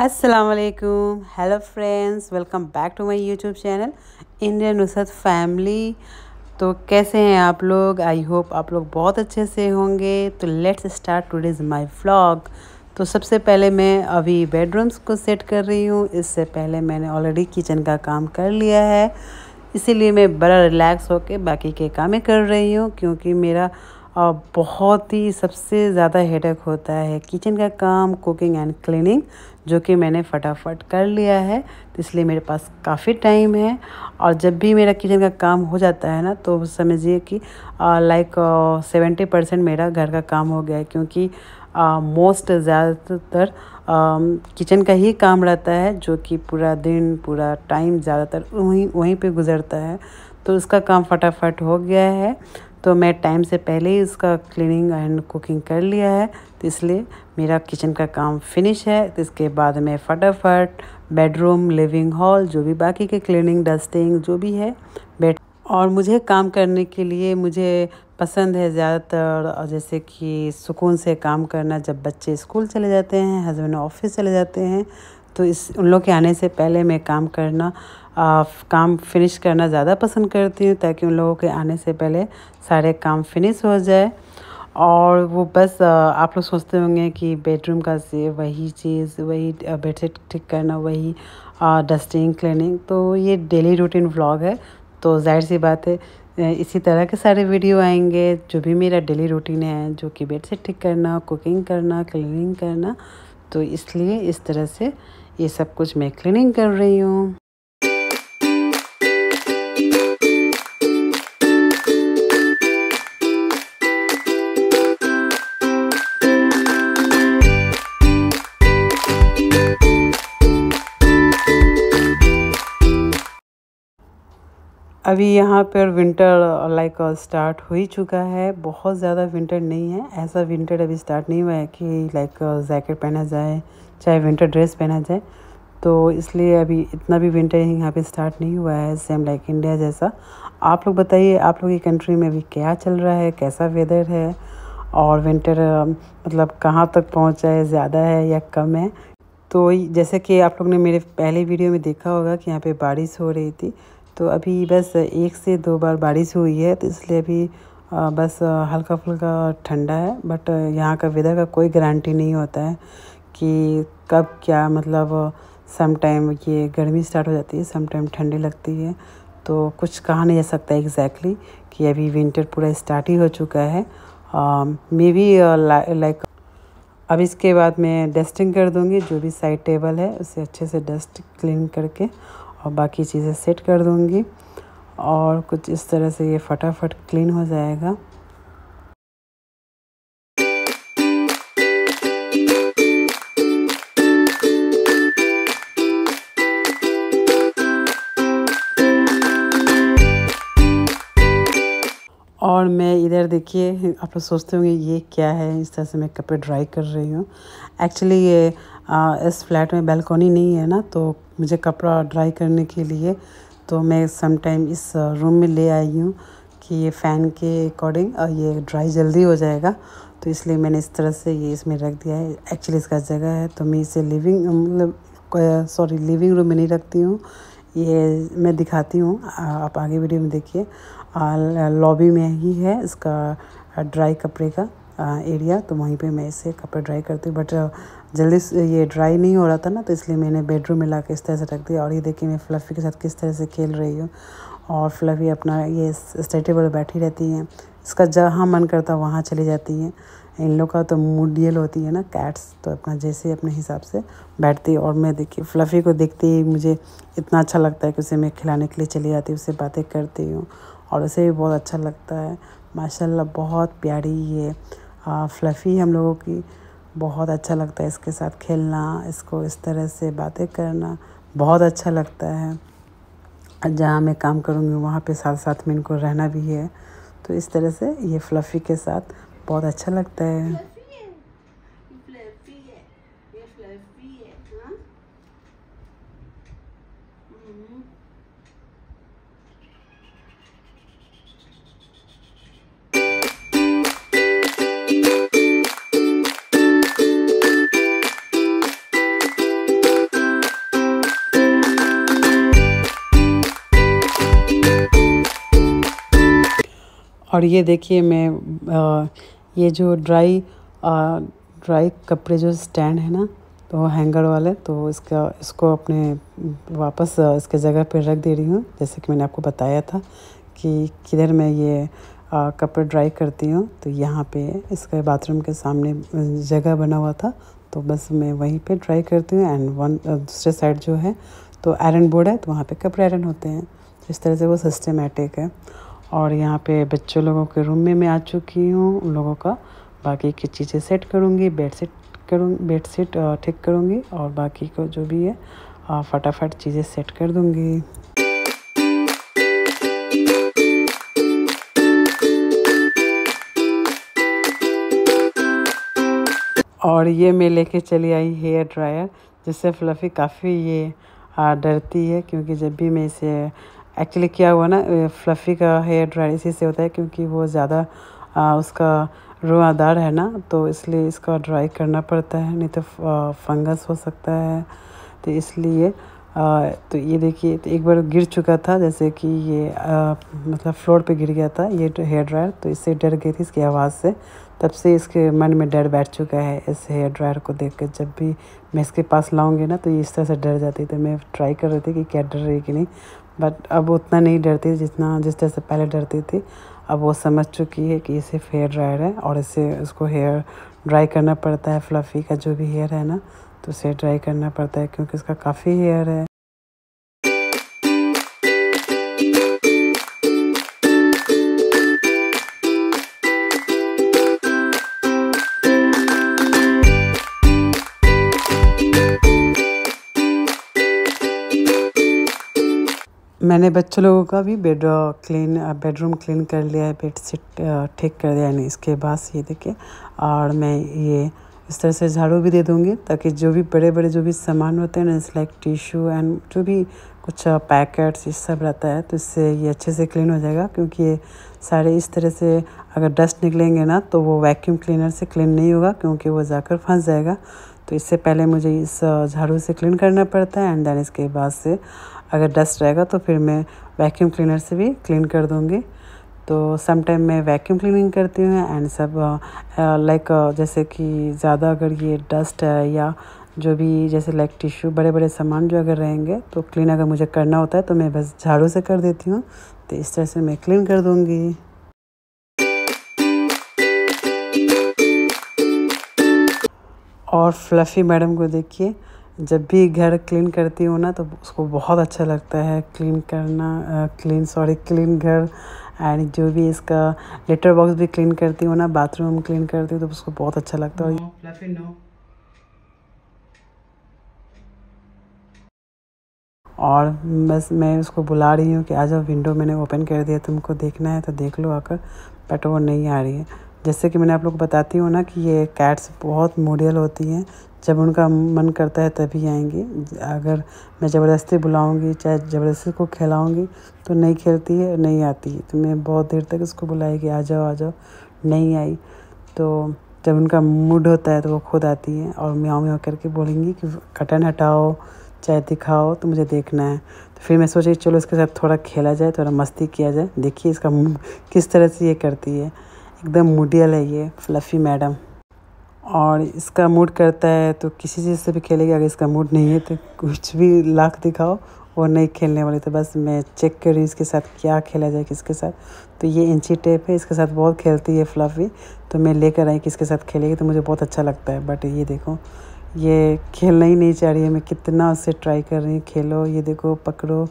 Aslam hello friends welcome back to my YouTube channel Indian Nusrat family तो कैसे हैं आप लोग आई होप आप लोग बहुत अच्छे से होंगे तो let's start days my vlog तो सबसे पहले मैं अभी बेडरूम्स को सेट कर रही हूँ इससे पहले मैंने ऑलरेडी किचन का काम कर लिया है इसीलिए मैं बड़ा रिलैक्स होकर बाकी के कामें कर रही हूँ क्योंकि मेरा और बहुत ही सबसे ज़्यादा हेडेक होता है किचन का काम कुकिंग एंड क्लीनिंग जो कि मैंने फटाफट कर लिया है तो इसलिए मेरे पास काफ़ी टाइम है और जब भी मेरा किचन का काम हो जाता है ना तो समझिए कि लाइक सेवेंटी परसेंट मेरा घर का काम हो गया है क्योंकि मोस्ट ज़्यादातर किचन का ही काम रहता है जो कि पूरा दिन पूरा टाइम ज़्यादातर वहीं वहीं पे गुजरता है तो उसका काम फटाफट हो गया है तो मैं टाइम से पहले ही इसका क्लीनिंग एंड कुकिंग कर लिया है तो इसलिए मेरा किचन का काम फिनिश है तो इसके बाद मैं फटाफट बेडरूम लिविंग हॉल जो भी बाकी के क्लीनिंग डस्टिंग जो भी है बेड और मुझे काम करने के लिए मुझे पसंद है ज़्यादातर जैसे कि सुकून से काम करना जब बच्चे स्कूल चले जाते हैं हस्बैंड ऑफिस चले जाते हैं तो इस उन लोग के आने से पहले मैं काम करना आ, काम फिनिश करना ज़्यादा पसंद करती हूँ ताकि उन लोगों के आने से पहले सारे काम फिनिश हो जाए और वो बस आप लोग सोचते होंगे कि बेडरूम का से वही चीज़ वही बेडशीट ठीक करना वही डस्टिंग क्लीनिंग तो ये डेली रूटीन व्लॉग है तो जाहिर सी बात है इसी तरह के सारे वीडियो आएंगे जो भी मेरा डेली रूटीन है जो कि बेडशीट ठीक करना कुकिंग करना क्लीनिंग करना तो इसलिए इस तरह से ये सब कुछ मैं क्लीनिंग कर रही हूँ अभी यहाँ पर विंटर लाइक स्टार्ट हो ही चुका है बहुत ज़्यादा विंटर नहीं है ऐसा विंटर अभी स्टार्ट नहीं हुआ है कि लाइक जैकेट uh, पहना जाए चाहे विंटर ड्रेस पहना जाए तो इसलिए अभी इतना भी विंटर यहाँ पे स्टार्ट नहीं हुआ है सेम लाइक इंडिया जैसा आप लोग बताइए आप लोग की कंट्री में अभी क्या चल रहा है कैसा वेदर है और विंटर um, मतलब कहाँ तक पहुँचा है ज़्यादा है या कम है तो जैसे कि आप लोग ने मेरे पहले वीडियो में देखा होगा कि यहाँ पे बारिश हो रही थी तो अभी बस एक से दो बार बारिश हुई है तो इसलिए अभी बस हल्का फुल्का ठंडा है बट यहाँ का वेदर का कोई गारंटी नहीं होता है कि कब क्या मतलब सम टाइम ये गर्मी स्टार्ट हो जाती है सम टाइम ठंडी लगती है तो कुछ कहा नहीं जा सकता एग्जैक्टली कि अभी विंटर पूरा स्टार्ट ही हो चुका है मे बी लाइक अब इसके बाद मैं डस्टिंग कर दूँगी जो भी साइड टेबल है उसे अच्छे से डस्ट क्लीन करके और बाकी चीज़ें सेट कर दूँगी और कुछ इस तरह से ये फटाफट क्लीन हो जाएगा और मैं इधर देखिए आप लोग सोचते होंगे ये क्या है इस तरह से मैं कपड़े ड्राई कर रही हूँ एक्चुअली ये आ, इस फ्लैट में बैल्कोनी नहीं है ना तो मुझे कपड़ा ड्राई करने के लिए तो मैं टाइम इस रूम में ले आई हूँ कि ये फ़ैन के अकॉर्डिंग ये ड्राई जल्दी हो जाएगा तो इसलिए मैंने इस तरह से ये इसमें रख दिया है एक्चुअली इसका जगह है तो मैं इसे लिविंग मतलब सॉरी लिविंग रूम में नहीं रखती हूँ ये मैं दिखाती हूँ आप आगे वीडियो में देखिए लॉबी में ही है इसका ड्राई कपड़े का एरिया तो वहीं पे मैं इसे कपड़े ड्राई करती हूँ बट जल्दी ये ड्राई नहीं हो रहा था ना तो इसलिए मैंने बेडरूम में ला इस तरह से रख दिया और ये देखिए मैं फ्लफ़ी के साथ किस तरह से खेल रही हूँ और फ्लफ़ी अपना ये स्टेटेबल बैठी रहती हैं इसका जहाँ मन करता वहाँ चली जाती हैं इन लोग का तो मूडियल होती है ना कैट्स तो अपना जैसे अपने हिसाब से बैठती और मैं देखिए फ्लफ़ी को देखते ही मुझे इतना अच्छा लगता है कि उसे मैं खिलाने के लिए चली जाती हूँ उसे बातें करती हूँ और उसे भी बहुत अच्छा लगता है माशाल्लाह बहुत प्यारी ये फ्लफ़ी हाँ, हम लोगों की बहुत अच्छा लगता है इसके साथ खेलना इसको इस तरह से बातें करना बहुत अच्छा लगता है जहाँ मैं काम करूँगी वहाँ पे साथ साथ में इनको रहना भी है तो इस तरह से ये फ्लफ़ी के साथ बहुत अच्छा लगता है और ये देखिए मैं आ, ये जो ड्राई आ, ड्राई कपड़े जो स्टैंड है ना तो हैंगर वाले तो इसका इसको अपने वापस इसके जगह पर रख दे रही हूँ जैसे कि मैंने आपको बताया था कि किधर मैं ये आ, कपड़े ड्राई करती हूँ तो यहाँ पे इसके बाथरूम के सामने जगह बना हुआ था तो बस मैं वहीं पे ड्राई करती हूँ एंड वन दूसरे साइड जो है तो आयरन बोर्ड है तो वहाँ पे कपड़े आयरन होते हैं इस तरह से वो सिस्टमेटिक है और यहाँ पे बच्चों लोगों के रूम में मैं आ चुकी हूँ उन लोगों का बाकी की चीज़ें सेट करूँगी बेड सेट करूँ बेड सेट ठीक करूँगी और बाकी को जो भी है फटाफट चीज़ें सेट कर दूँगी और ये मैं लेके चली आई हेयर ड्रायर जिससे फ्लफ़ी काफ़ी ये डरती है क्योंकि जब भी मैं इसे एक्चुअली क्या हुआ ना फ्लफ़ी का हेयर ड्रायर इसी से होता है क्योंकि वो ज़्यादा उसका रुआदार है ना तो इसलिए इसका ड्राई करना पड़ता है नहीं तो फंगस हो सकता है तो इसलिए तो ये देखिए तो एक बार गिर चुका था जैसे कि ये आ, मतलब फ्लोर पे गिर गया था ये हेयर ड्रायर तो इससे डर गई थी इसकी आवाज़ से तब से इसके मन में डर बैठ चुका है इस हेयर ड्रायर को देख कर जब भी मैं इसके पास लाऊंगी ना तो ये इस तरह से डर जाती तो मैं ट्राई कर रही थी कि क्या डर रही कि नहीं बट अब उतना नहीं डरती जितना जिस तरह से पहले डरती थी अब वो समझ चुकी है कि ये सिर्फ हेयर ड्रायर है और इसे उसको हेयर ड्राई करना पड़ता है फ्लफ़ी का जो भी हेयर है ना तो उसे ड्राई करना पड़ता है क्योंकि उसका काफ़ी हेयर है मैंने बच्चों लोगों का भी बेड क्लीन बेडरूम क्लीन कर लिया है बेड सीट ठीक कर दिया है इसके बाद ये देखिए और मैं ये इस तरह से झाड़ू भी दे दूँगी ताकि जो भी बड़े बड़े जो भी सामान होते हैं ना इस लाइक टिश्यू एंड जो भी कुछ पैकेट्स ये सब रहता है तो इससे ये अच्छे से क्लीन हो जाएगा क्योंकि ये सारे इस तरह से अगर डस्ट निकलेंगे ना तो वो वैक्यूम क्लीनर से क्लीन नहीं होगा क्योंकि वो जाकर फंस जाएगा तो इससे पहले मुझे इस झाड़ू से क्लीन करना पड़ता है एंड देन इसके बाद से अगर डस्ट रहेगा तो फिर मैं वैक्यूम क्लीनर से भी क्लीन कर दूँगी तो सम टाइम मैं वैक्यूम क्लीनिंग करती हूँ एंड सब लाइक जैसे कि ज़्यादा अगर ये डस्ट है या जो भी जैसे लाइक टिश्यू बड़े बड़े सामान जो अगर रहेंगे तो क्लीन अगर मुझे करना होता है तो मैं बस झाड़ू से कर देती हूँ तो इस तरह से मैं क्लीन कर दूँगी और फ्लफ़ी मैडम को देखिए जब भी घर क्लीन करती हूँ ना तो उसको बहुत अच्छा लगता है क्लीन करना क्लीन सॉरी क्लीन घर एंड जो भी इसका लेटर बॉक्स भी क्लीन करती हूँ ना बाथरूम क्लीन करती हूँ तो उसको बहुत अच्छा लगता है no, और बस मैं उसको बुला रही हूँ कि आ जाओ विंडो मैंने ओपन कर दिया तुमको देखना है तो देख लो आकर बट वो नहीं आ रही है जैसे कि मैंने आप लोग को बताती हूँ ना कि ये कैट्स बहुत मोडियल होती हैं जब उनका मन करता है तभी आएंगी अगर मैं ज़बरदस्ती बुलाऊंगी चाहे ज़बरदस्ती को खिलाऊंगी तो नहीं खेलती है नहीं आती है तो मैं बहुत देर तक उसको बुलाई कि आ जाओ आ जाओ नहीं आई तो जब उनका मूड होता है तो वो खुद आती है और म्याओ म्याओ करके बोलेंगी कि कटन हटाओ चाहे दिखाओ तो मुझे देखना है तो फिर मैं सोची चलो इसके साथ थोड़ा खेला जाए थोड़ा मस्ती किया जाए देखिए इसका किस तरह से ये करती है एकदम मुडियल है ये फ्लफ़ी मैडम और इसका मूड करता है तो किसी चीज़ से भी खेलेगा अगर इसका मूड नहीं है तो कुछ भी लाख दिखाओ और नहीं खेलने वाले तो बस मैं चेक कर रही इसके साथ क्या खेला जाए किसके साथ तो ये इंची टेप है इसके साथ बहुत खेलती है फ्लफी तो मैं लेकर आई किसके साथ खेलेगी तो मुझे बहुत अच्छा लगता है बट ये देखो ये खेलना ही नहीं चाह रही है मैं कितना उससे ट्राई कर रही हूँ खेलो ये देखो पकड़ो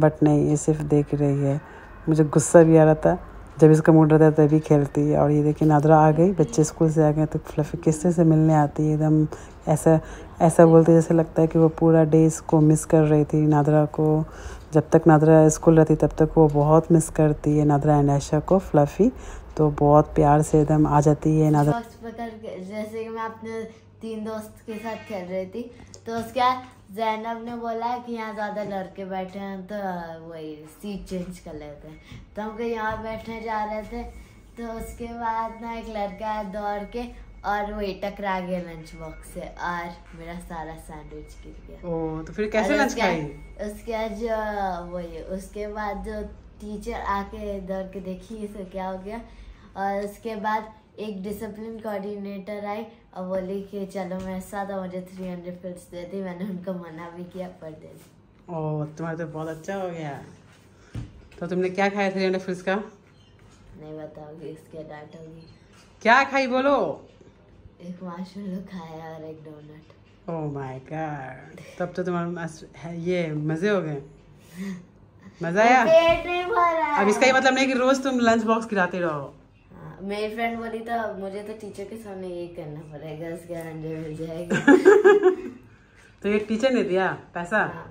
बट नहीं ये सिर्फ देख रही है मुझे गुस्सा भी आ रहा था जब इसका मूड रहता है तभी खेलती है और ये देखिए नादरा आ गई बच्चे स्कूल से आ गए तो फ्लफी किससे से मिलने आती है एकदम ऐसा ऐसा बोलते जैसे लगता है कि वो पूरा डे इसको मिस कर रही थी नादरा को जब तक नादरा स्कूल रहती तब तक वो बहुत मिस करती है नादरा एंड ऐशा को फ्लफी तो बहुत प्यार से एकदम आ जाती है नादरा जैसे कि मैं अपने तीन दोस्त के साथ खेल रही थी तो उसके जैनब ने बोला कि यहाँ ज़्यादा लड़के बैठे हैं तो वही सीट चेंज कर लेते हैं तो हम कहीं यहाँ बैठने जा रहे थे तो उसके बाद ना एक लड़का दौड़ के और वही टकरा गया लंच बॉक्स से और मेरा सारा सैंडविच गिर गया ओ, तो फिर कैसे लंच खाई उसके बाद जो वही उसके बाद जो टीचर आके दौड़ के देखी इसे तो क्या हो गया और उसके बाद एक डिसिप्लिन कोऑर्डिनेटर आई अब बोली कि चलो मेरे साथ मुझे थ्री हंड्रेड पिल्स दे दी मैंने उनको मना भी किया पर दे दी ओह तुम्हारा तो बहुत अच्छा हो गया तो तुमने क्या खाया थ्री हंड्रेड पिल्स का नहीं बताओगी इसके डांट होगी क्या खाई बोलो एक मार्शमेलो खाया और एक डोनट ओह माय गॉड तब तो तुम्हारा ये मजे हो गए मजा आया पेट नहीं भरा अब इसका ये मतलब नहीं कि रोज तुम लंच बॉक्स गिराते रहो मेरी फ्रेंड बोली था तो मुझे तो टीचर के सामने ये करना पड़ेगा उसके अंडे मिल जाएगा तो ये टीचर ने दिया पैसा हाँ।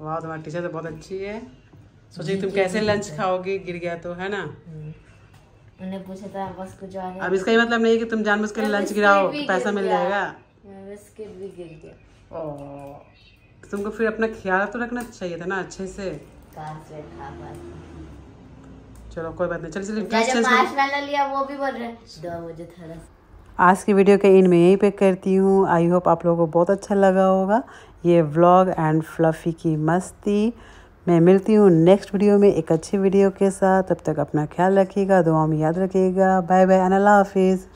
वाह तुम्हारी टीचर तो बहुत अच्छी है सोचिए तुम कैसे लंच खाओगे गिर गया तो है ना हम्म। उन्हें पूछा था बस कुछ और अब इसका ये मतलब नहीं कि तुम जानबूझ कर लंच गिराओ पैसा मिल जाएगा बिस्किट भी गिर गया ओ तुमको फिर अपना ख्याल तो रखना चाहिए था ना अच्छे से था चलो कोई बात नहीं चलिए चलिए लिया वो भी बोल रहे हैं आज की वीडियो के इन में यहीं पे करती हूँ आई होप आप लोगों को बहुत अच्छा लगा होगा ये व्लॉग एंड फ्लफ़ी की मस्ती मैं मिलती हूँ नेक्स्ट वीडियो में एक अच्छी वीडियो के साथ तब तक अपना ख्याल रखिएगा दुआ में याद रखिएगा बाय बाय अनला हाफिज़